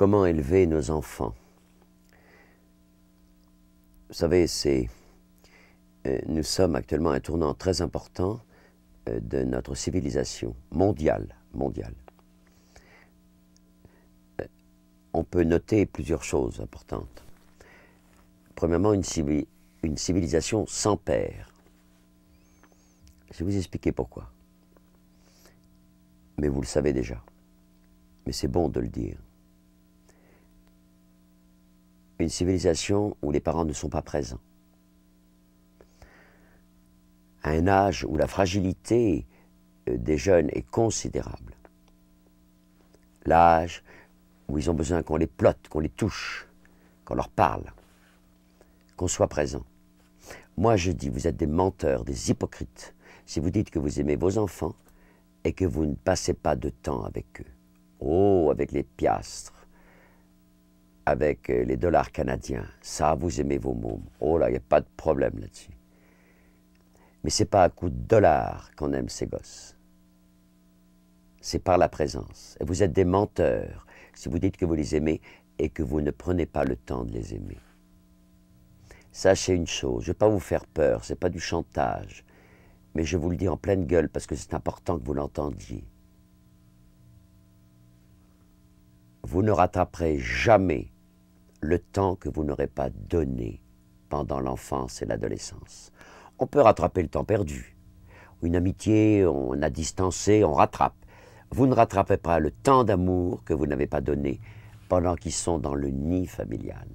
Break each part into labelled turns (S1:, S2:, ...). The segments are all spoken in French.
S1: Comment élever nos enfants Vous savez, c'est, euh, nous sommes actuellement à un tournant très important euh, de notre civilisation mondiale. mondiale. Euh, on peut noter plusieurs choses importantes. Premièrement, une, une civilisation sans père. Je vais vous expliquer pourquoi. Mais vous le savez déjà. Mais c'est bon de le dire une civilisation où les parents ne sont pas présents, à un âge où la fragilité euh, des jeunes est considérable, l'âge où ils ont besoin qu'on les plotte, qu'on les touche, qu'on leur parle, qu'on soit présent. Moi je dis, vous êtes des menteurs, des hypocrites, si vous dites que vous aimez vos enfants et que vous ne passez pas de temps avec eux. Oh, avec les piastres avec euh, les dollars canadiens. Ça, vous aimez vos mômes. Oh là, il n'y a pas de problème là-dessus. Mais c'est pas à coup de dollars qu'on aime ces gosses. C'est par la présence. Et vous êtes des menteurs si vous dites que vous les aimez et que vous ne prenez pas le temps de les aimer. Sachez une chose, je ne vais pas vous faire peur, ce n'est pas du chantage, mais je vous le dis en pleine gueule parce que c'est important que vous l'entendiez. Vous ne rattraperez jamais le temps que vous n'aurez pas donné pendant l'enfance et l'adolescence. On peut rattraper le temps perdu. Une amitié, on a distancé, on rattrape. Vous ne rattrapez pas le temps d'amour que vous n'avez pas donné pendant qu'ils sont dans le nid familial.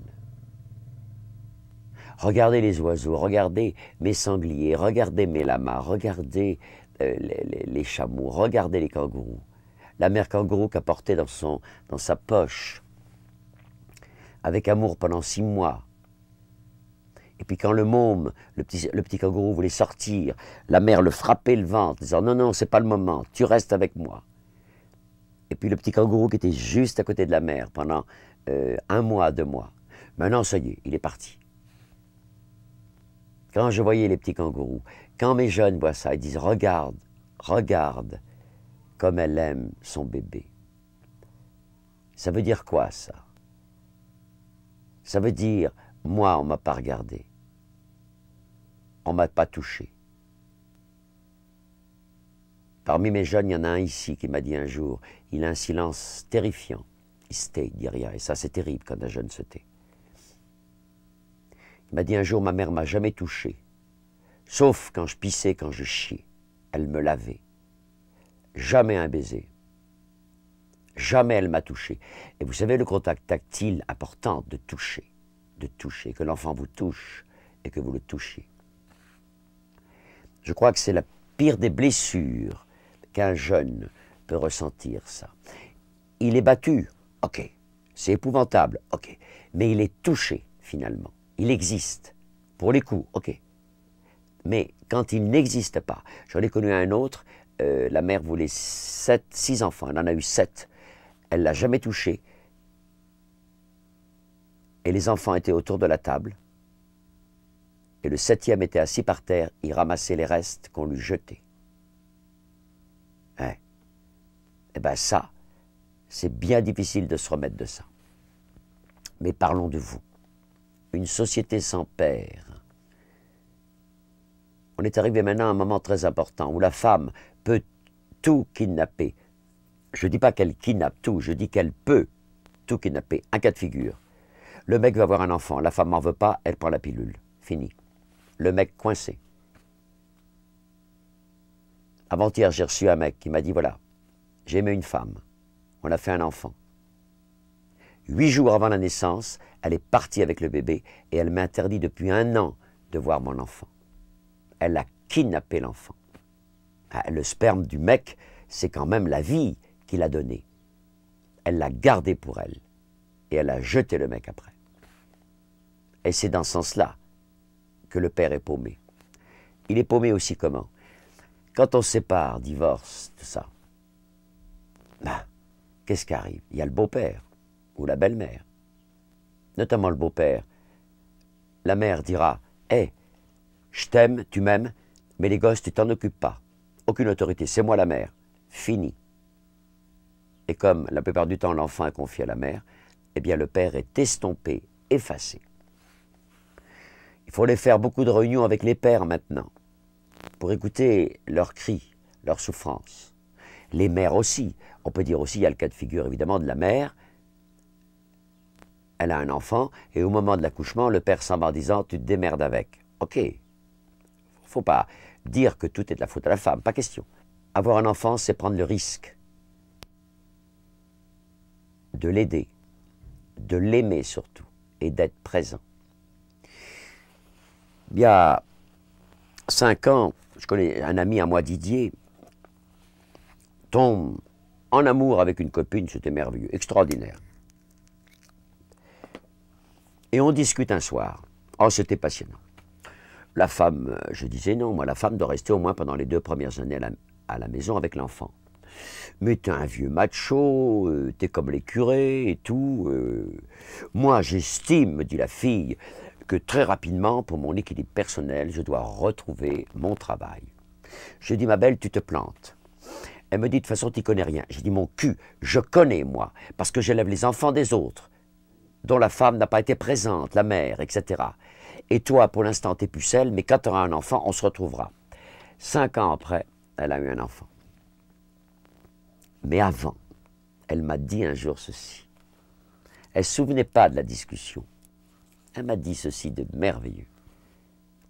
S1: Regardez les oiseaux, regardez mes sangliers, regardez mes lamas, regardez euh, les, chameaux, regardez les kangourous. La mère kangourou qu'a porté dans, son, dans sa poche avec amour pendant six mois. Et puis quand le môme, le petit, le petit kangourou voulait sortir, la mère le frappait le ventre, disant non, non, c'est pas le moment, tu restes avec moi. Et puis le petit kangourou qui était juste à côté de la mère pendant euh, un mois, deux mois. Maintenant, ça y il est parti. Quand je voyais les petits kangourous, quand mes jeunes voient ça, ils disent regarde, regarde comme elle aime son bébé. Ça veut dire quoi ça ça veut dire, moi, on ne m'a pas regardé. On ne m'a pas touché. Parmi mes jeunes, il y en a un ici qui m'a dit un jour, il a un silence terrifiant. Il se tait, il dit rien. Et ça, c'est terrible quand un jeune se tait. Il m'a dit un jour, ma mère m'a jamais touché. Sauf quand je pissais, quand je chiais. Elle me lavait. Jamais un baiser. Jamais elle m'a touché. Et vous savez, le contact tactile important de toucher, de toucher, que l'enfant vous touche et que vous le touchez. Je crois que c'est la pire des blessures qu'un jeune peut ressentir, ça. Il est battu, ok, c'est épouvantable, ok, mais il est touché finalement. Il existe, pour les coups, ok. Mais quand il n'existe pas, j'en ai connu un autre, euh, la mère voulait sept, six enfants, elle en a eu sept. Elle l'a jamais touché. Et les enfants étaient autour de la table. Et le septième était assis par terre, il ramassait les restes qu'on lui jetait. Hein. Eh, Eh bien ça, c'est bien difficile de se remettre de ça. Mais parlons de vous. Une société sans père. On est arrivé maintenant à un moment très important où la femme peut tout kidnapper, je ne dis pas qu'elle kidnappe tout, je dis qu'elle peut tout kidnapper. Un cas de figure. Le mec veut avoir un enfant, la femme n'en veut pas, elle prend la pilule. Fini. Le mec coincé. Avant-hier, j'ai reçu un mec qui m'a dit voilà, j'ai aimé une femme, on a fait un enfant. Huit jours avant la naissance, elle est partie avec le bébé et elle m'a interdit depuis un an de voir mon enfant. Elle a kidnappé l'enfant. Ah, le sperme du mec, c'est quand même la vie qu'il a donné, Elle l'a gardé pour elle et elle a jeté le mec après. Et c'est dans ce sens-là que le père est paumé. Il est paumé aussi comment Quand on sépare, divorce, tout ça, bah, qu'est-ce qui arrive Il y a le beau-père ou la belle-mère, notamment le beau-père. La mère dira Hé, eh, je t'aime, tu m'aimes, mais les gosses, tu t'en occupes pas. Aucune autorité, c'est moi la mère. Fini. Et comme la plupart du temps l'enfant est confié à la mère, eh bien le père est estompé, effacé. Il faut les faire beaucoup de réunions avec les pères maintenant, pour écouter leurs cris, leurs souffrances. Les mères aussi. On peut dire aussi, il y a le cas de figure évidemment de la mère. Elle a un enfant et au moment de l'accouchement, le père s'en va en disant Tu te démerdes avec. Ok. Faut pas dire que tout est de la faute à la femme, pas question. Avoir un enfant, c'est prendre le risque de l'aider, de l'aimer surtout, et d'être présent. Il y a cinq ans, je connais un ami à moi, Didier, tombe en amour avec une copine, c'était merveilleux, extraordinaire. Et on discute un soir. Oh, c'était passionnant. La femme, je disais non, moi, la femme doit rester au moins pendant les deux premières années à la maison avec l'enfant. Mais t'es un vieux macho, euh, t'es comme les curés et tout. Euh. Moi, j'estime, me dit la fille, que très rapidement, pour mon équilibre personnel, je dois retrouver mon travail. Je dis, ma belle, tu te plantes. Elle me dit, de façon, tu connais rien. J'ai dit, mon cul, je connais, moi, parce que j'élève les enfants des autres, dont la femme n'a pas été présente, la mère, etc. Et toi, pour l'instant, t'es pucelle, mais quand tu auras un enfant, on se retrouvera. Cinq ans après, elle a eu un enfant. Mais avant, elle m'a dit un jour ceci. Elle ne se souvenait pas de la discussion. Elle m'a dit ceci de merveilleux.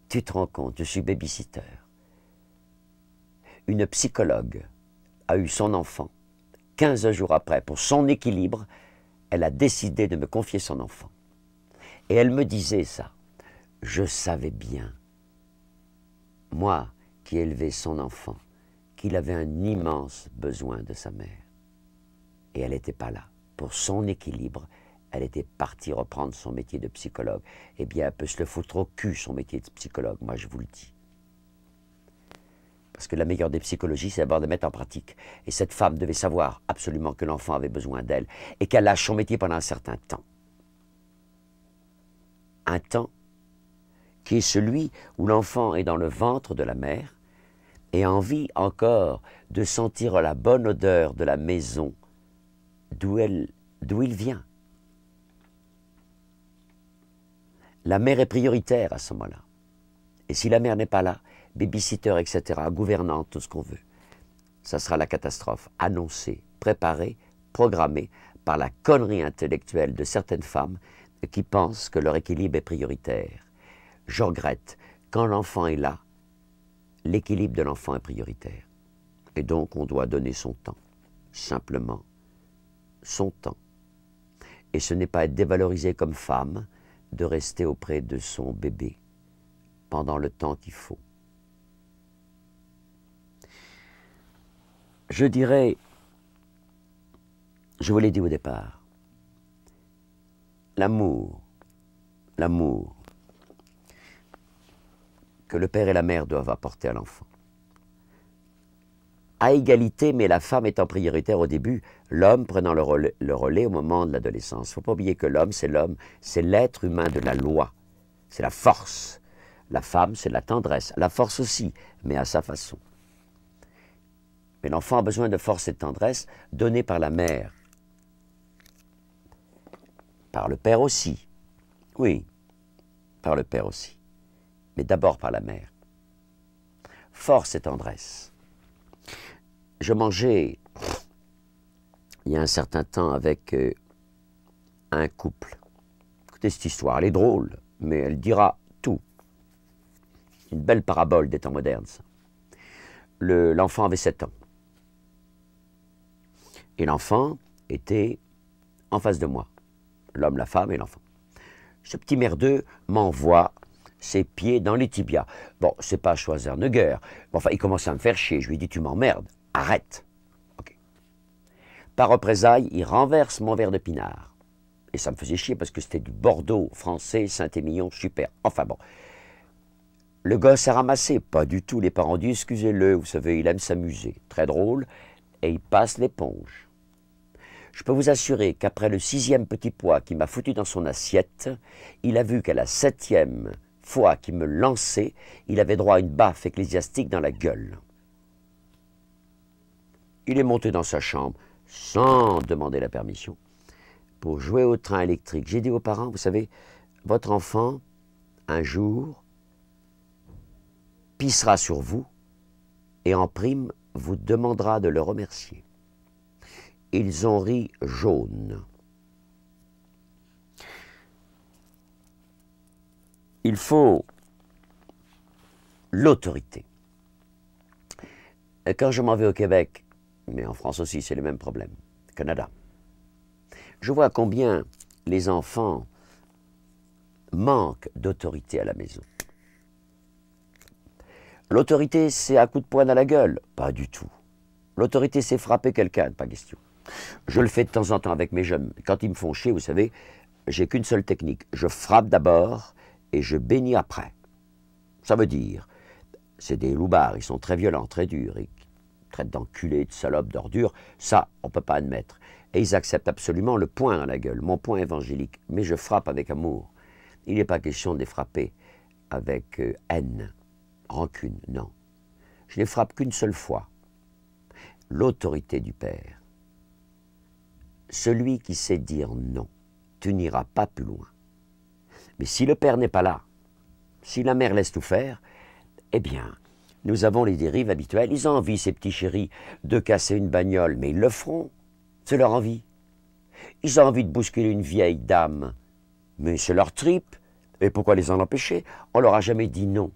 S1: Tu te rends compte, je suis babysitter. Une psychologue a eu son enfant. Quinze jours après, pour son équilibre, elle a décidé de me confier son enfant. Et elle me disait ça. Je savais bien, moi qui élevais son enfant, qu'il avait un immense besoin de sa mère. Et elle n'était pas là. Pour son équilibre, elle était partie reprendre son métier de psychologue. Eh bien, elle peut se le foutre au cul, son métier de psychologue, moi je vous le dis. Parce que la meilleure des psychologies, c'est d'abord de mettre en pratique. Et cette femme devait savoir absolument que l'enfant avait besoin d'elle et qu'elle lâche son métier pendant un certain temps. Un temps qui est celui où l'enfant est dans le ventre de la mère et envie encore de sentir la bonne odeur de la maison d'où il vient. La mère est prioritaire à ce moment-là. Et si la mère n'est pas là, babysitter, etc., gouvernante, tout ce qu'on veut, ça sera la catastrophe annoncée, préparée, programmée par la connerie intellectuelle de certaines femmes qui pensent que leur équilibre est prioritaire. Je regrette, quand l'enfant est là, l'équilibre de l'enfant est prioritaire. Et donc on doit donner son temps, simplement son temps. Et ce n'est pas être dévalorisé comme femme de rester auprès de son bébé pendant le temps qu'il faut. Je dirais, je vous l'ai dit au départ, l'amour, l'amour que le père et la mère doivent apporter à l'enfant. À égalité, mais la femme étant prioritaire au début, l'homme prenant le relais, le au moment de l'adolescence. Il faut pas oublier que l'homme, c'est l'homme, c'est l'être humain de la loi, c'est la force. La femme, c'est la tendresse, la force aussi, mais à sa façon. Mais l'enfant a besoin de force et de tendresse donnée par la mère, par le père aussi. Oui, par le père aussi mais d'abord par la mère. Force et tendresse. Je mangeais il y a un certain temps avec euh, un couple. Écoutez cette histoire, elle est drôle, mais elle dira tout. Une belle parabole des temps modernes, ça. L'enfant avait 7 ans. Et l'enfant était en face de moi. L'homme, la femme et l'enfant. Ce petit merdeux m'envoie ses pieds dans les tibias. Bon, c'est pas choisir Bon, enfin, il commence à me faire chier. Je lui dis, tu m'emmerdes, arrête. Par représailles, il renverse mon verre de pinard. Et ça me faisait chier parce que c'était du Bordeaux français, Saint-Émilion, super. Enfin bon. Le gosse a ramassé, pas du tout. Les parents disent, excusez-le, vous savez, il aime s'amuser. Très drôle. Et il passe l'éponge. Je peux vous assurer qu'après le sixième petit pois qui m'a foutu dans son assiette, il a vu qu'à la septième, fois qu'il me lançait, il avait droit à une baffe ecclésiastique dans la gueule. Il est monté dans sa chambre, sans demander la permission, pour jouer au train électrique. J'ai dit aux parents, vous savez, votre enfant, un jour, pissera sur vous et en prime vous demandera de le remercier. Ils ont ri jaune. il faut l'autorité. Quand je m'en vais au Québec, mais en France aussi, c'est le même problème, Canada, je vois combien les enfants manquent d'autorité à la maison. L'autorité, c'est un coup de poing dans la gueule Pas du tout. L'autorité, c'est frapper quelqu'un, pas question. Je le fais de temps en temps avec mes jeunes. Quand ils me font chier, vous savez, j'ai qu'une seule technique. Je frappe d'abord, et je bénis après. Ça veut dire, c'est des loupards, ils sont très violents, très durs, ils traitent d'enculés, de salopes, d'ordures, ça, on ne peut pas admettre. Et ils acceptent absolument le point dans la gueule, mon point évangélique, mais je frappe avec amour. Il n'est pas question de les frapper avec euh, haine, rancune, non. Je les frappe qu'une seule fois. L'autorité du Père. Celui qui sait dire non, tu n'iras pas plus loin. Mais si le père n'est pas là, si la mère laisse tout faire, eh bien, nous avons les dérives habituelles. Ils ont envie, ces petits chéris, de casser une bagnole, mais ils le feront. C'est leur envie. Ils ont envie de bousculer une vieille dame, mais c'est leur tripe. Et pourquoi les en empêcher On leur a jamais dit non.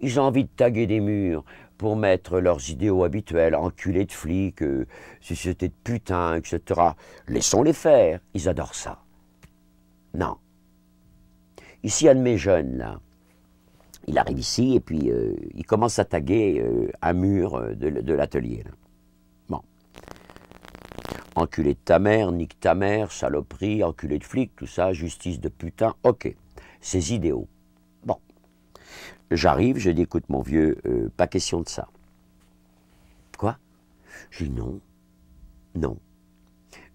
S1: Ils ont envie de taguer des murs pour mettre leurs idéaux habituels, enculés de flics, euh, société de putain, etc. Laissons-les faire, ils adorent ça. Non. Ici, un de mes jeunes, là, il arrive ici et puis euh, il commence à taguer euh, un mur euh, de, l'atelier. Bon. Enculé de ta mère, nique ta mère, saloperie, enculé de flic, tout ça, justice de putain, ok. Ces idéaux. Bon. J'arrive, je dis, écoute mon vieux, pas question de ça. Quoi Je dis non, non.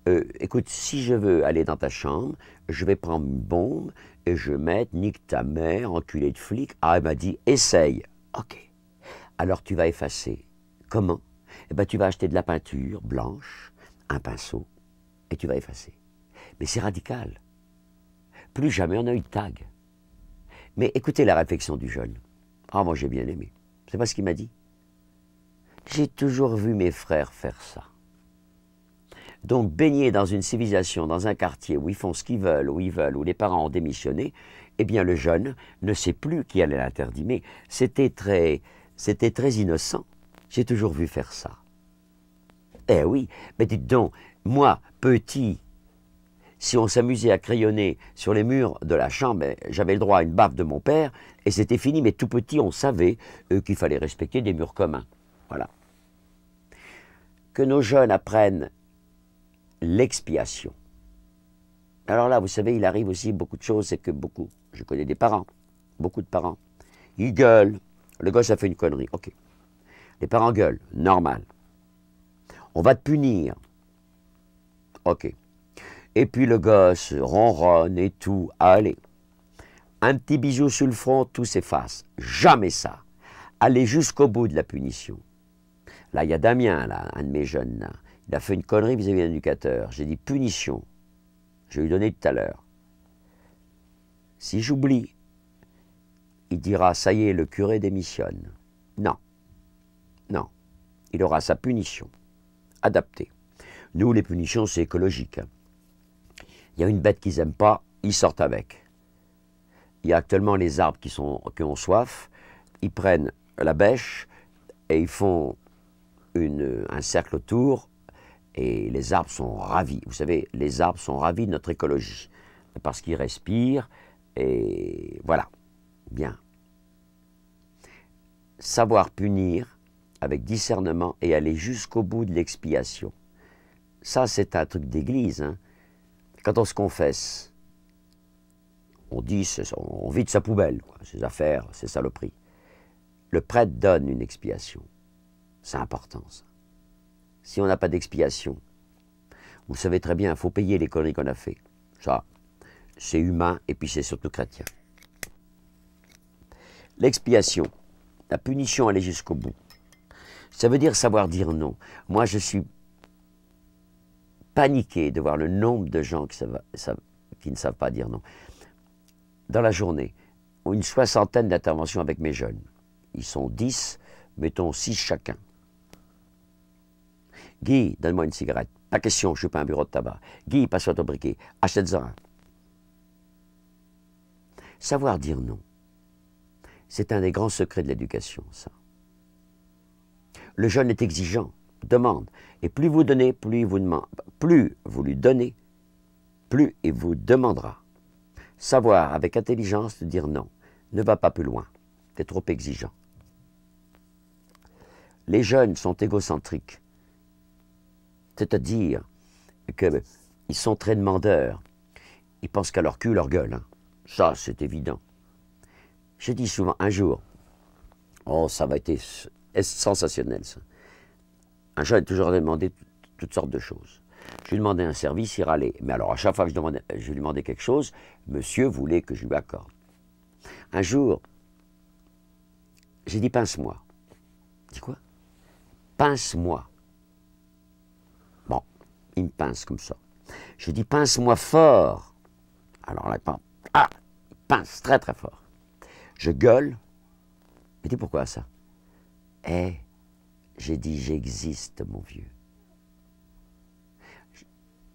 S1: Euh, écoute, si je veux aller dans ta chambre, je vais prendre une bombe et je vais mettre nique ta mère, enculé de flic. Ah, elle m'a dit essaye. Ok. Alors tu vas effacer. Comment Eh bien, tu vas acheter de la peinture blanche, un pinceau, et tu vas effacer. Mais c'est radical. Plus jamais on a eu de tag. Mais écoutez la réflexion du jeune. Ah, moi j'ai bien aimé. C'est pas ce qu'il m'a dit. J'ai toujours vu mes frères faire ça. Donc baigné dans une civilisation, dans un quartier où ils font ce qu'ils veulent, où ils veulent, où les parents ont démissionné, eh bien le jeune ne sait plus qui allait l'interdire. Mais c'était très, c'était très innocent. J'ai toujours vu faire ça. Eh oui, mais dites donc, moi, petit, si on s'amusait à crayonner sur les murs de la chambre, eh, j'avais le droit à une baffe de mon père, et c'était fini, mais tout petit, on savait euh, qu'il fallait respecter des murs communs. Voilà. Que nos jeunes apprennent l'expiation. Alors là, vous savez, il arrive aussi beaucoup de choses, c'est que beaucoup, je connais des parents, beaucoup de parents, ils gueulent. Le gosse a fait une connerie, ok. Les parents gueulent, normal. On va te punir, ok. Et puis le gosse ronronne et tout, allez. Un petit bisou sur le front, tout s'efface. Jamais ça. Allez jusqu'au bout de la punition. Là, il y a Damien, là, un de mes jeunes. Là. Il a fait une connerie vis-à-vis d'un éducateur. J'ai dit punition. Je vais lui donner tout à l'heure. Si j'oublie, il dira ça y est, le curé démissionne. Non. Non. Il aura sa punition adaptée. Nous, les punitions, c'est écologique. Il y a une bête qu'ils n'aiment pas, ils sortent avec. Il y a actuellement les arbres qui, sont, ont soif, ils prennent la bêche et ils font un cercle autour et les arbres sont ravis. Vous savez, les arbres sont ravis de notre écologie parce qu'ils respirent et voilà. Bien. Savoir punir avec discernement et aller jusqu'au bout de l'expiation. Ça, c'est un truc d'église. Hein. Quand on se confesse, on dit, on vide sa poubelle, ses affaires, ses saloperies. Le prêtre donne une expiation. C'est important, ça si on n'a pas d'expiation. Vous savez très bien, il faut payer les conneries qu'on a fait. Ça, c'est humain et puis c'est surtout chrétien. L'expiation, la punition, aller jusqu'au bout. Ça veut dire savoir dire non. Moi, je suis paniqué de voir le nombre de gens qui, qui ne savent pas dire non. Dans la journée, une soixantaine d'interventions avec mes jeunes. Ils sont dix, mettons six chacun. Guy, donne-moi une cigarette. Pas question, je ne suis pas un bureau de tabac. Guy, passe toi ton briquet. Achète-en un. Savoir dire non, c'est un des grands secrets de l'éducation, ça. Le jeune est exigeant, demande. Et plus vous donnez, plus vous demande. Plus vous lui donnez, plus il vous demandera. Savoir avec intelligence de dire non. Ne va pas plus loin. C'est trop exigeant. Les jeunes sont égocentriques. C'est-à-dire qu'ils sont très demandeurs. Ils pensent qu'à leur cul, leur gueule. Hein. Ça, c'est évident. J'ai dit souvent, un jour, oh, ça va être sensationnel, ça. Un jour, j'ai toujours demandé toutes sortes de choses. Je lui demandais un service, il râlait. Mais alors, à chaque fois que je, demandais, je lui demandais quelque chose, monsieur voulait que je lui accorde. Un jour, j'ai dit, pince-moi. Dis quoi Pince-moi il me pince comme ça. Je dis, pince-moi fort. Alors là, ah, il pince très très fort. Je gueule. Mais dis pourquoi ça Eh, j'ai dit, j'existe, mon vieux.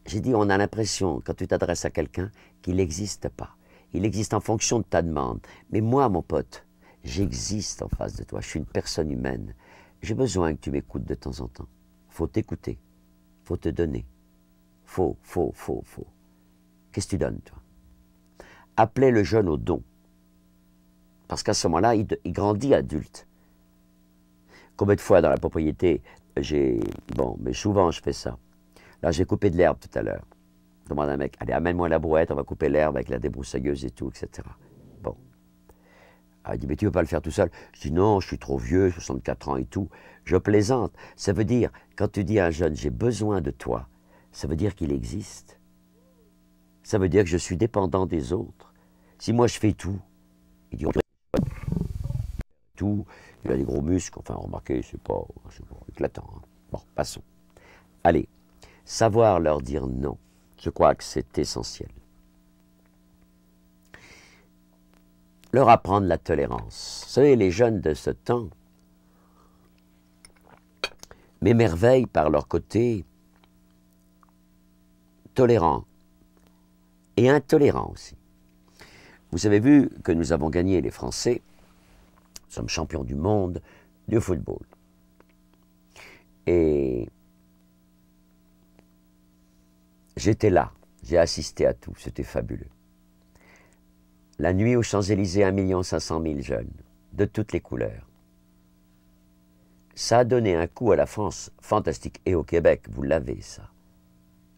S1: J'ai dit, on a l'impression, quand tu t'adresses à quelqu'un, qu'il n'existe pas. Il existe en fonction de ta demande. Mais moi, mon pote, j'existe en face de toi. Je suis une personne humaine. J'ai besoin que tu m'écoutes de temps en temps. Faut t'écouter. Faut te donner faux, faux, faux, faux. Qu'est-ce que tu donnes, toi Appelez le jeune au don. Parce qu'à ce moment-là, il, grandit adulte. Combien de fois dans la propriété, j'ai. Bon, mais souvent, je fais ça. Là, j'ai coupé de l'herbe tout à l'heure. Demande à un mec Allez, amène-moi la brouette, on va couper l'herbe avec la débroussailleuse et tout, etc. Bon. Alors, ah, il dit Mais tu ne veux pas le faire tout seul Je dis Non, je suis trop vieux, 64 ans et tout. Je plaisante. Ça veut dire, quand tu dis à un jeune J'ai besoin de toi, ça veut dire qu'il existe. Ça veut dire que je suis dépendant des autres. Si moi je fais tout, il tout, il a des gros muscles, enfin remarquez, c'est pas, éclatant. Hein. Bon, passons. Allez, savoir leur dire non, je crois que c'est essentiel. Leur apprendre la tolérance. Vous savez, les jeunes de ce temps m'émerveillent par leur côté tolérant et intolérant aussi. Vous avez vu que nous avons gagné les Français, nous sommes champions du monde du football. Et j'étais là, j'ai assisté à tout, c'était fabuleux. La nuit aux Champs-Élysées, 1 500 000 jeunes, de toutes les couleurs. Ça a donné un coup à la France fantastique et au Québec, vous l'avez ça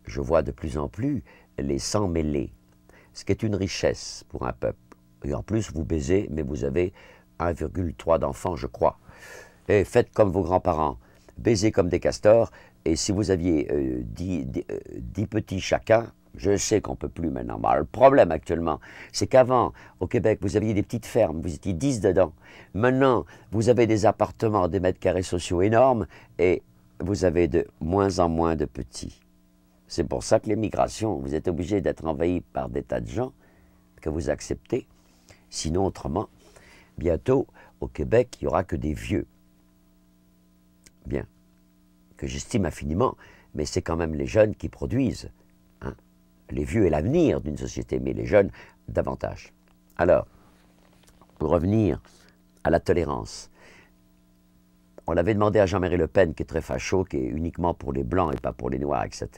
S1: je vois de plus en plus les sangs mêlés, ce qui est une richesse pour un peuple. Et en plus, vous baisez, mais vous avez 1,3 d'enfants, je crois. Et eh, faites comme vos grands-parents, baisez comme des castors, et si vous aviez 10, euh, euh, petits chacun, je sais qu'on ne peut plus maintenant. Bah, le problème actuellement, c'est qu'avant, au Québec, vous aviez des petites fermes, vous étiez 10 dedans. Maintenant, vous avez des appartements, des mètres carrés sociaux énormes et vous avez de moins en moins de petits. C'est pour ça que l'émigration, vous êtes obligé d'être envahi par des tas de gens que vous acceptez. Sinon, autrement, bientôt, au Québec, il n'y aura que des vieux. Bien. Que j'estime infiniment, mais c'est quand même les jeunes qui produisent. Hein, les vieux et l'avenir d'une société, mais les jeunes davantage. Alors, pour revenir à la tolérance, on avait demandé à Jean-Marie Le Pen, qui est très facho, qui est uniquement pour les Blancs et pas pour les Noirs, etc.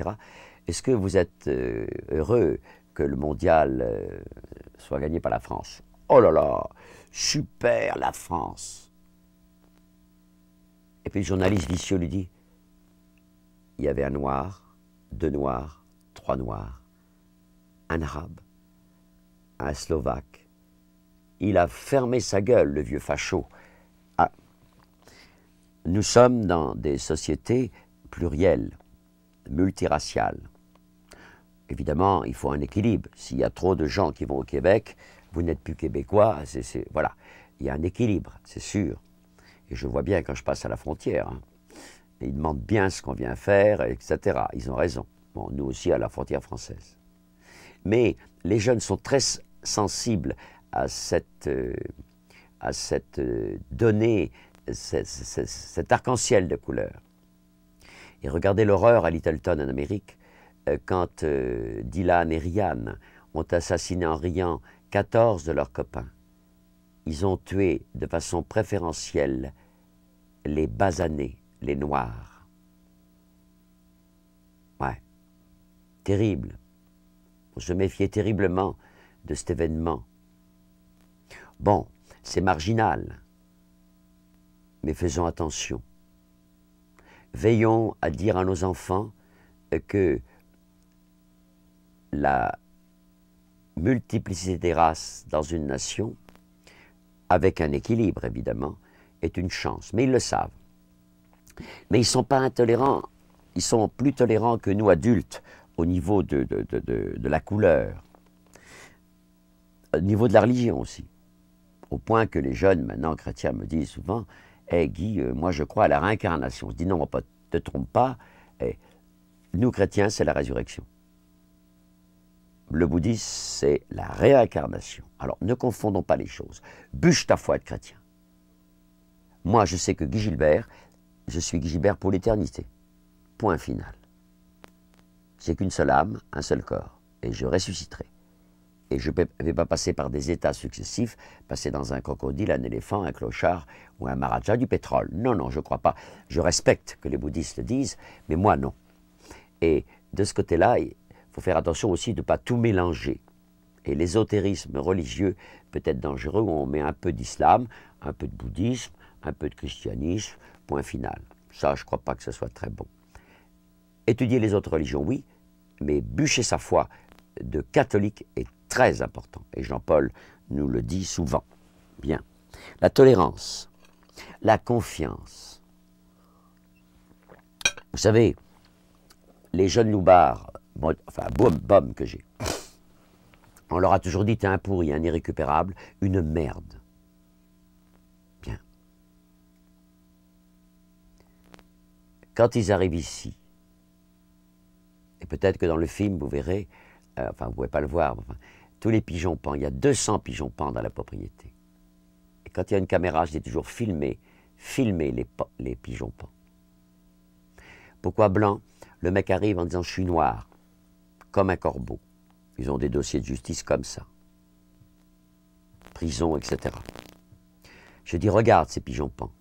S1: Est-ce que vous êtes euh, heureux que le mondial euh, soit gagné par la France Oh là là, super la France Et puis le journaliste vicieux lui dit, il y avait un noir, deux noirs, trois noirs, un arabe, un slovaque. Il a fermé sa gueule, le vieux facho. Nous sommes dans des sociétés plurielles, multiraciales. Évidemment, il faut un équilibre. S'il y a trop de gens qui vont au Québec, vous n'êtes plus québécois, voilà. Il y a un équilibre, c'est sûr. Et je vois bien quand je passe à la frontière. Hein. ils demandent bien ce qu'on vient faire, etc. Ils ont raison. Bon, nous aussi à la frontière française. Mais les jeunes sont très sensibles à cette, euh, à cette euh, donnée cet arc-en-ciel de couleurs. Et regardez l'horreur à Littleton en Amérique euh, quand euh, Dylan et Ryan ont assassiné en riant 14 de leurs copains. Ils ont tué de façon préférentielle les basanés, les noirs. Ouais, terrible. On se méfiait terriblement de cet événement. Bon, c'est marginal mais faisons attention. Veillons à dire à nos enfants euh, que la multiplicité des races dans une nation, avec un équilibre évidemment, est une chance. Mais ils le savent. Mais ils ne sont pas intolérants. Ils sont plus tolérants que nous adultes au niveau de, de la couleur, au niveau de la religion aussi. Au point que les jeunes maintenant chrétiens me disent souvent, eh Guy, euh, moi je crois à la réincarnation. Je dis non, ne te trompe pas. Eh, nous chrétiens, c'est la résurrection. Le bouddhisme, c'est la réincarnation. Alors ne confondons pas les choses. Bûche ta foi de chrétien. Moi, je sais que Guy Gilbert, je suis Guy Gilbert pour l'éternité. Point final. J'ai qu'une seule âme, un seul corps, et je ressusciterai et je ne vais pas passer par des états successifs, passer dans un crocodile, un éléphant, un clochard ou un maharaja du pétrole. Non, non, je ne crois pas. Je respecte que les bouddhistes le disent, mais moi non. Et de ce côté-là, il faut faire attention aussi de ne pas tout mélanger. Et l'ésotérisme religieux peut être dangereux où on met un peu d'islam, un peu de bouddhisme, un peu de christianisme, point final. Ça, je ne crois pas que ce soit très bon. Étudier les autres religions, oui, mais bûcher sa foi de catholique et très important, et Jean-Paul nous le dit souvent. Bien. La tolérance, la confiance. Vous savez, les jeunes loubards, enfin, boum, boum que j'ai, on leur a toujours dit t'es un pourri, un irrécupérable, une merde. Bien. Quand ils arrivent ici, et peut-être que dans le film, vous verrez, euh, enfin, vous ne pouvez pas le voir, enfin, tous les pigeons pans. Il y a 200 pigeons pans dans la propriété. Et quand il y a une caméra, je dis toujours filmer, filmer les, pigeons pans. Pourquoi blanc Le mec arrive en disant je suis noir, comme un corbeau. Ils ont des dossiers de justice comme ça. Prison, etc. Je dis regarde ces pigeons pans.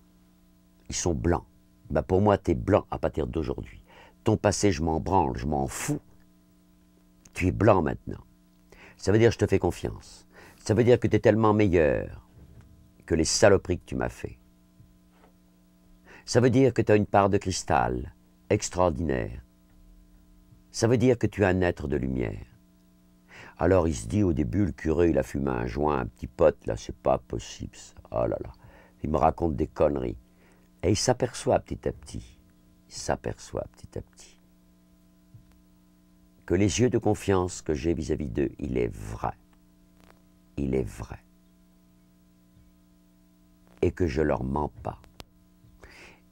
S1: Ils sont blancs. Bah pour moi, tu es blanc à partir d'aujourd'hui. Ton passé, je m'en branle, je m'en fous. Tu es blanc maintenant. Ça veut dire que je te fais confiance. Ça veut dire que tu es tellement meilleur que les saloperies que tu m'as fait. Ça veut dire que tu as une part de cristal extraordinaire. Ça veut dire que tu es un être de lumière. Alors il se dit au début, le curé, il a fumé un joint, un petit pote, là, c'est pas possible Oh là là, il me raconte des conneries. Et il s'aperçoit petit à petit, il s'aperçoit petit à petit que les yeux de confiance que j'ai vis-à-vis d'eux, il est vrai. Il est vrai. Et que je leur mens pas.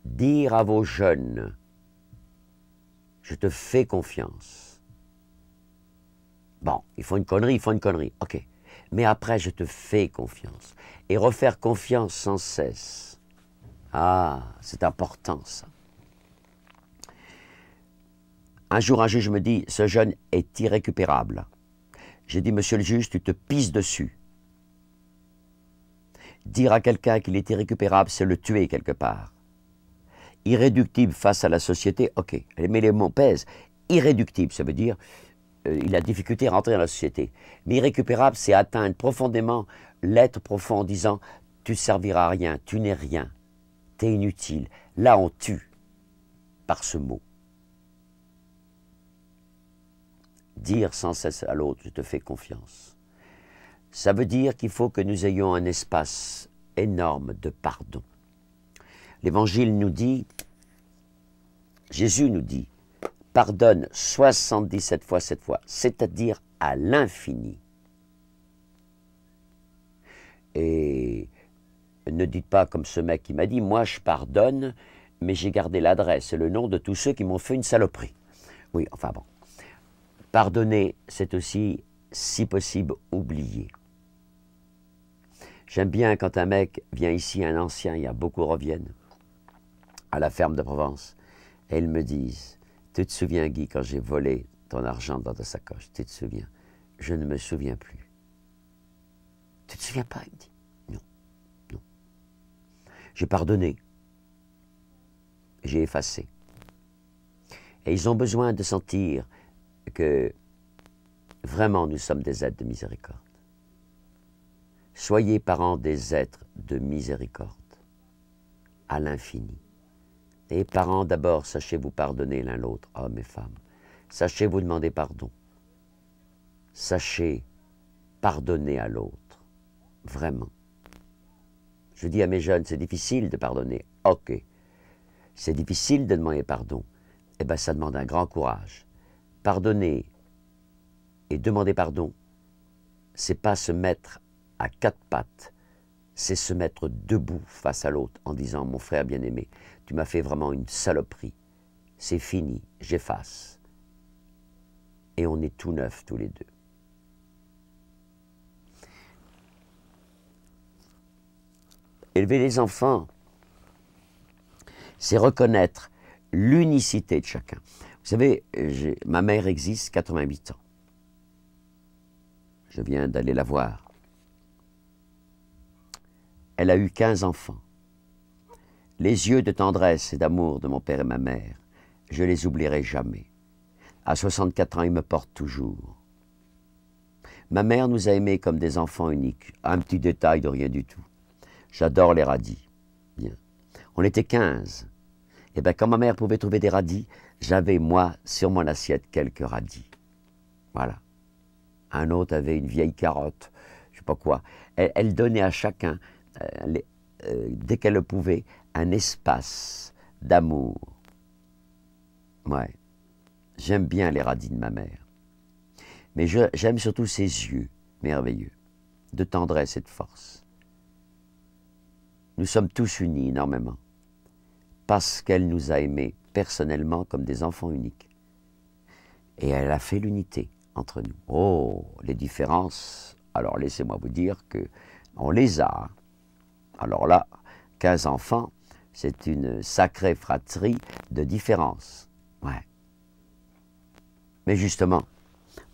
S1: Dire à vos jeunes, je te fais confiance. Bon, ils font une connerie, ils font une connerie, ok. Mais après, je te fais confiance. Et refaire confiance sans cesse. Ah, c'est important ça. Un jour, un juge me dit Ce jeune est irrécupérable. J'ai dit Monsieur le juge, tu te pisses dessus. Dire à quelqu'un qu'il est irrécupérable, c'est le tuer quelque part. Irréductible face à la société, ok, mais les mots pèsent. Irréductible, ça veut dire euh, il a difficulté à rentrer dans la société. Mais irrécupérable, c'est atteindre profondément l'être profond en disant tu serviras à rien, tu n'es rien, tu es inutile. Là, on tue par ce mot. dire sans cesse à l'autre, je te fais confiance. Ça veut dire qu'il faut que nous ayons un espace énorme de pardon. L'Évangile nous dit, Jésus nous dit, pardonne 77 fois cette fois, c'est-à-dire à, l'infini. Et ne dites pas comme ce mec qui m'a dit, moi je pardonne, mais j'ai gardé l'adresse et le nom de tous ceux qui m'ont fait une saloperie. Oui, enfin bon. Pardonner, c'est aussi, si possible, oublier. J'aime bien quand un mec vient ici, un ancien, il y a beaucoup reviennent, à la ferme de Provence, et ils me disent Tu te souviens, Guy, quand j'ai volé ton argent dans ta sacoche Tu te souviens Je ne me souviens plus. Tu te souviens pas Il dit Non, non. J'ai pardonné. J'ai effacé. Et ils ont besoin de sentir que vraiment nous sommes des êtres de miséricorde. Soyez parents des êtres de miséricorde à l'infini. Et parents d'abord, sachez vous pardonner l'un l'autre, hommes et femmes. Sachez vous demander pardon. Sachez pardonner à l'autre, vraiment. Je dis à mes jeunes, c'est difficile de pardonner. Ok. C'est difficile de demander pardon. Eh bien, ça demande un grand courage. Pardonner et demander pardon, c'est pas se mettre à quatre pattes, c'est se mettre debout face à l'autre en disant Mon frère bien-aimé, tu m'as fait vraiment une saloperie. C'est fini, j'efface. Et on est tout neuf tous les deux. Élever les enfants, c'est reconnaître l'unicité de chacun. Vous savez, ma mère existe 88 ans. Je viens d'aller la voir. Elle a eu 15 enfants. Les yeux de tendresse et d'amour de mon père et ma mère, je les oublierai jamais. À 64 ans, ils me portent toujours. Ma mère nous a aimés comme des enfants uniques. Un petit détail de rien du tout. J'adore les radis. Bien. On était 15. Et bien, quand ma mère pouvait trouver des radis, j'avais, moi, sur mon assiette quelques radis. Voilà. Un autre avait une vieille carotte, je sais pas quoi. Elle, donnait à chacun, euh, euh, dès qu'elle le pouvait, un espace d'amour. Ouais. J'aime bien les radis de ma mère. Mais j'aime surtout ses yeux merveilleux, de tendresse et de force. Nous sommes tous unis énormément, parce qu'elle nous a aimés personnellement comme des enfants uniques. Et elle a fait l'unité entre nous. Oh, les différences, alors laissez-moi vous dire que on les a. Alors là, 15 enfants, c'est une sacrée fratrie de différences. Ouais. Mais justement,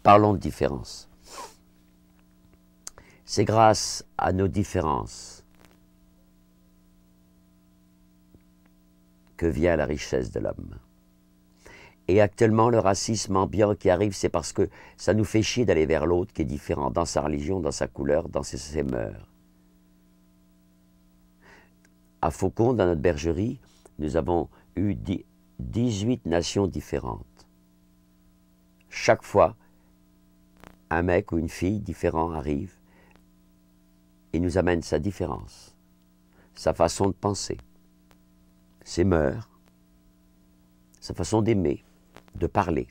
S1: parlons de différences. C'est grâce à nos différences que vient la richesse de l'homme. Et actuellement, le racisme ambiant qui arrive, c'est parce que ça nous fait chier d'aller vers l'autre qui est différent dans sa religion, dans sa couleur, dans ses, ses mœurs. À Faucon, dans notre bergerie, nous avons eu 18 nations différentes. Chaque fois, un mec ou une fille différent arrive et nous amène sa différence, sa façon de penser ses mœurs, sa façon d'aimer, de parler.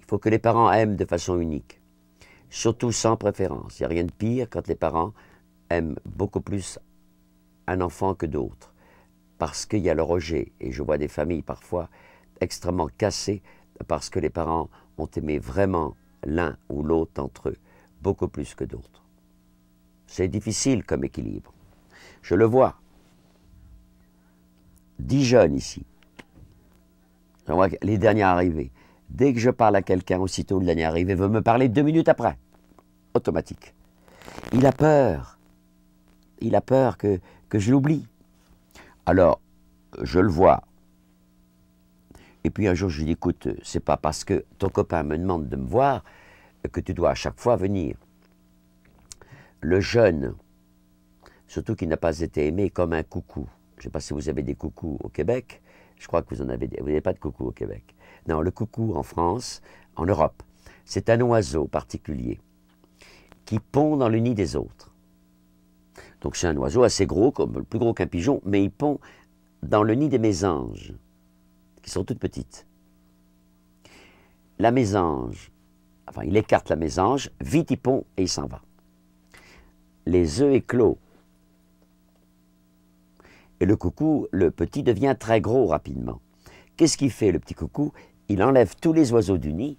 S1: Il faut que les parents aiment de façon unique, surtout sans préférence. Il n'y a rien de pire quand les parents aiment beaucoup plus un enfant que d'autres, parce qu'il y a le rejet. Et je vois des familles parfois extrêmement cassées parce que les parents ont aimé vraiment l'un ou l'autre entre eux, beaucoup plus que d'autres. C'est difficile comme équilibre. Je le vois. Dix jeunes ici. Les derniers arrivés. Dès que je parle à quelqu'un, aussitôt le dernier arrivé veut me parler deux minutes après. Automatique. Il a peur. Il a peur que, je l'oublie. Alors, je le vois. Et puis un jour, je lui dis, écoute, c'est pas parce que ton copain me demande de me voir que tu dois à chaque fois venir. Le jeune, surtout qu'il n'a pas été aimé comme un coucou, je ne sais pas si vous avez des coucous au Québec. Je crois que vous en avez. n'avez pas de coucous au Québec. Non, le coucou en France, en Europe, c'est un oiseau particulier qui pond dans le nid des autres. Donc c'est un oiseau assez gros, comme, plus gros qu'un pigeon, mais il pond dans le nid des mésanges, qui sont toutes petites. La mésange, enfin il écarte la mésange, vite il pond et il s'en va. Les œufs éclos et le coucou, le petit, devient très gros rapidement. Qu'est-ce qu'il fait, le petit coucou Il enlève tous les oiseaux du nid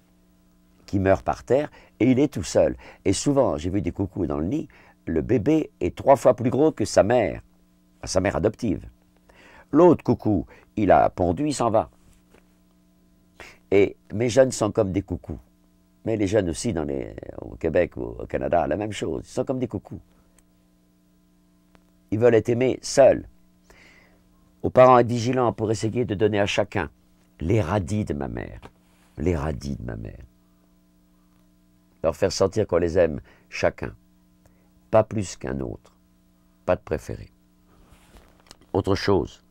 S1: qui meurent par terre et il est tout seul. Et souvent, j'ai vu des coucous dans le nid, le bébé est trois fois plus gros que sa mère, sa mère adoptive. L'autre coucou, il a pondu, il s'en va. Et mes jeunes sont comme des coucous. Mais les jeunes aussi, dans au Québec, ou au Canada, la même chose. Ils sont comme des coucous. Ils veulent être aimés seuls aux parents vigilants pour essayer de donner à chacun les radis de ma mère, les radis de ma mère. Leur faire sentir qu'on les aime chacun, pas plus qu'un autre, pas de préféré. Autre chose,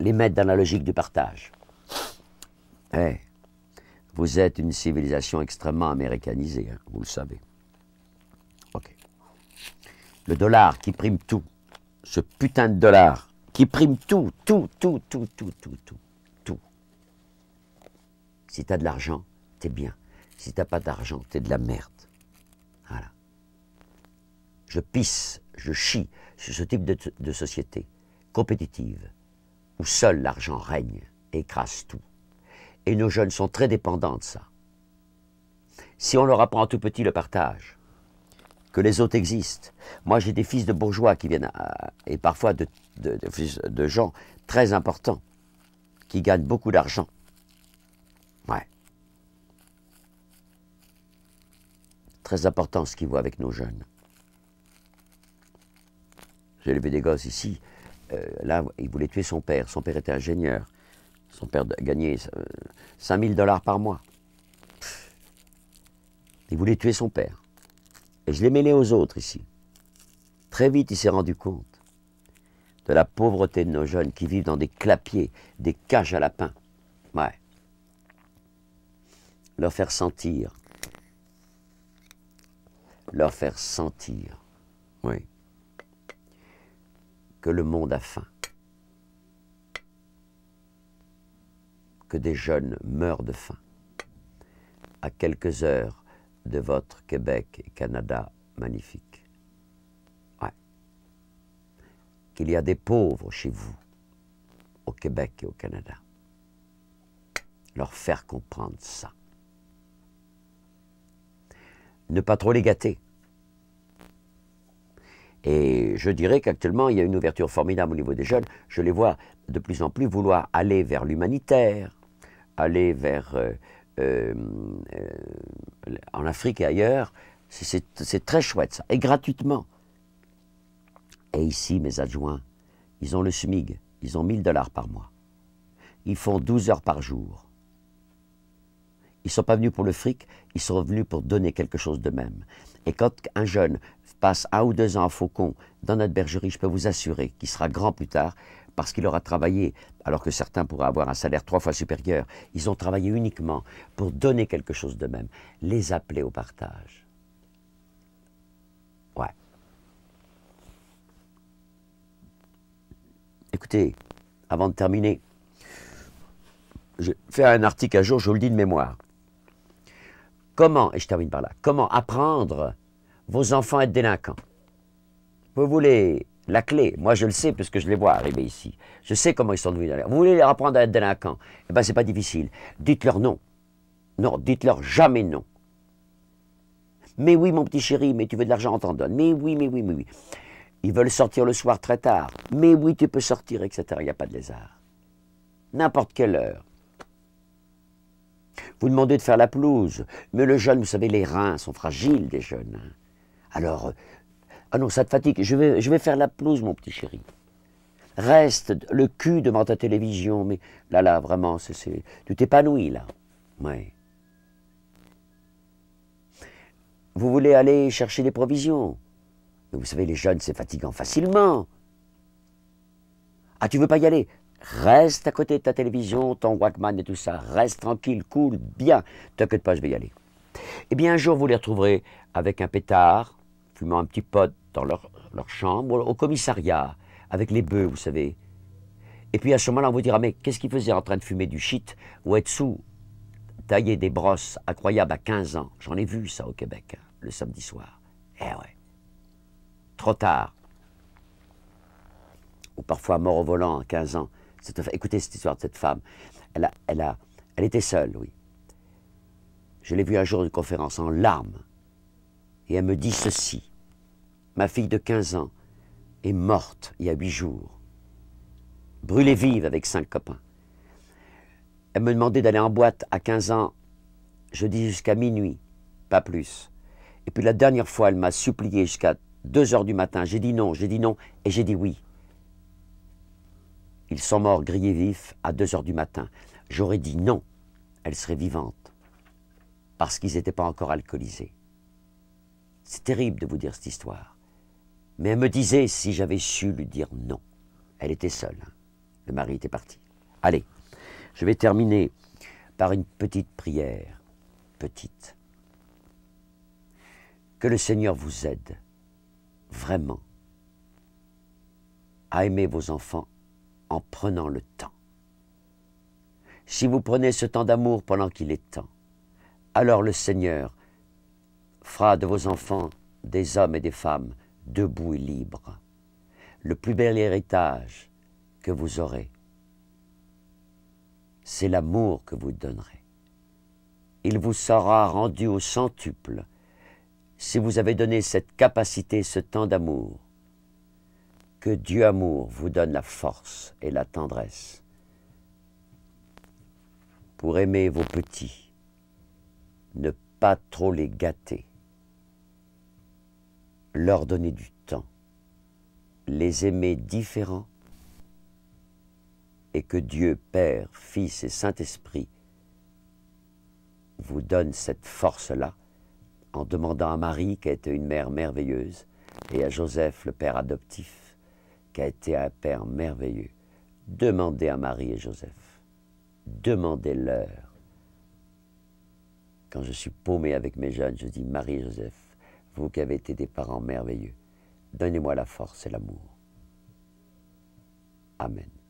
S1: les mettre dans la logique du partage. Eh, vous êtes une civilisation extrêmement américanisée, hein, vous le savez. Ok, Le dollar qui prime tout, ce putain de dollar qui prime tout, tout, tout, tout, tout, tout, tout, tout. Si t'as de l'argent, t'es bien. Si t'as pas d'argent, t'es de la merde. Voilà. Je pisse, je chie sur ce type de, de société compétitive où seul l'argent règne et écrase tout. Et nos jeunes sont très dépendants de ça. Si on leur apprend tout petit le partage, que les autres existent. Moi, j'ai des fils de bourgeois qui viennent, et parfois de, gens très importants, qui gagnent beaucoup d'argent. Ouais. Très important ce qu'ils voient avec nos jeunes. J'ai élevé des gosses ici. Euh, là, il voulait tuer son père. Son père était ingénieur. Son père gagnait 5000 euh, dollars par mois. Il voulait tuer son père. Et je l'ai mêlé aux autres ici. Très vite, il s'est rendu compte de la pauvreté de nos jeunes qui vivent dans des clapiers, des cages à lapins. Ouais. Leur faire sentir. Leur faire sentir. Oui. Que le monde a faim. Que des jeunes meurent de faim. À quelques heures de votre Québec et Canada magnifique. Ouais. Qu'il y a des pauvres chez vous, au Québec et au Canada. Leur faire comprendre ça. Ne pas trop les gâter. Et je dirais qu'actuellement, il y a une ouverture formidable au niveau des jeunes. Je les vois de plus en plus vouloir aller vers l'humanitaire, aller vers euh, euh, euh, en Afrique et ailleurs, c'est très chouette ça, et gratuitement. Et ici, mes adjoints, ils ont le SMIG, ils ont 1000 dollars par mois. Ils font 12 heures par jour. Ils ne sont pas venus pour le fric, ils sont venus pour donner quelque chose de même. Et quand un jeune passe un ou deux ans à Faucon dans notre bergerie, je peux vous assurer qu'il sera grand plus tard, parce qu'il aura travaillé, alors que certains pourraient avoir un salaire trois fois supérieur, ils ont travaillé uniquement pour donner quelque chose d'eux-mêmes, les appeler au partage. Ouais. Écoutez, avant de terminer, je fais un article à jour, je vous le dis de mémoire. Comment, et je termine par là, comment apprendre vos enfants à être délinquants Vous voulez la clé. Moi, je le sais parce que je les vois arriver ici. Je sais comment ils sont devenus Vous voulez les apprendre à être délinquants Eh bien, c'est pas difficile. Dites-leur non. Non, dites-leur jamais non. Mais oui, mon petit chéri, mais tu veux de l'argent, on t'en donne. Mais oui, mais oui, mais oui. Ils veulent sortir le soir très tard. Mais oui, tu peux sortir, etc. Il n'y a pas de lézard. N'importe quelle heure. Vous demandez de faire la pelouse. Mais le jeune, vous savez, les reins sont fragiles des jeunes. Hein. Alors, ah non, ça te fatigue. Je vais, je vais faire la pelouse, mon petit chéri. Reste le cul devant ta télévision. Mais là, là, vraiment, c'est, tu t'épanouis, là. Ouais. Vous voulez aller chercher des provisions. vous savez, les jeunes, c'est fatigant facilement. Ah, tu veux pas y aller Reste à côté de ta télévision, ton Walkman et tout ça. Reste tranquille, cool, bien. T'inquiète pas, je vais y aller. Eh bien, un jour, vous les retrouverez avec un pétard, fumant un petit pot dans leur, chambre, au commissariat, avec les bœufs, vous savez. Et puis à ce moment-là, on vous dira, mais qu'est-ce qu'il faisait en train de fumer du shit ou être sous Tailler des brosses incroyables à 15 ans. J'en ai vu ça au Québec, hein, le samedi soir. Eh ouais. Trop tard. Ou parfois mort au volant à 15 ans. écoutez cette histoire de cette femme. Elle, elle, a, elle était seule, oui. Je l'ai vue un jour une conférence en larmes. Et elle me dit ceci ma fille de 15 ans, est morte il y a huit jours, brûlée vive avec cinq copains. Elle me demandait d'aller en boîte à 15 ans, je dis jusqu'à minuit, pas plus. Et puis la dernière fois, elle m'a supplié jusqu'à 2 heures du matin. J'ai dit non, j'ai dit non, et j'ai dit oui. Ils sont morts grillés vifs à 2 heures du matin. J'aurais dit non, elle serait vivante, parce qu'ils n'étaient pas encore alcoolisés. C'est terrible de vous dire cette histoire. Mais elle me disait, si j'avais su lui dire non, elle était seule. Hein. Le mari était parti. Allez, je vais terminer par une petite prière, petite. Que le Seigneur vous aide vraiment à aimer vos enfants en prenant le temps. Si vous prenez ce temps d'amour pendant qu'il est temps, alors le Seigneur fera de vos enfants des hommes et des femmes debout et libre. Le plus bel héritage que vous aurez, c'est l'amour que vous donnerez. Il vous sera rendu au centuple si vous avez donné cette capacité, ce temps d'amour. Que Dieu amour vous donne la force et la tendresse pour aimer vos petits, ne pas trop les gâter, leur donner du temps, les aimer différents, et que Dieu, Père, Fils et Saint-Esprit vous donne cette force-là en demandant à Marie, qui a été une mère merveilleuse, et à Joseph, le père adoptif, qui a été un père merveilleux. Demandez à Marie et Joseph, demandez-leur. Quand je suis paumé avec mes jeunes, je dis Marie et Joseph, vous qui avez été des parents merveilleux, donnez-moi la force et l'amour. Amen.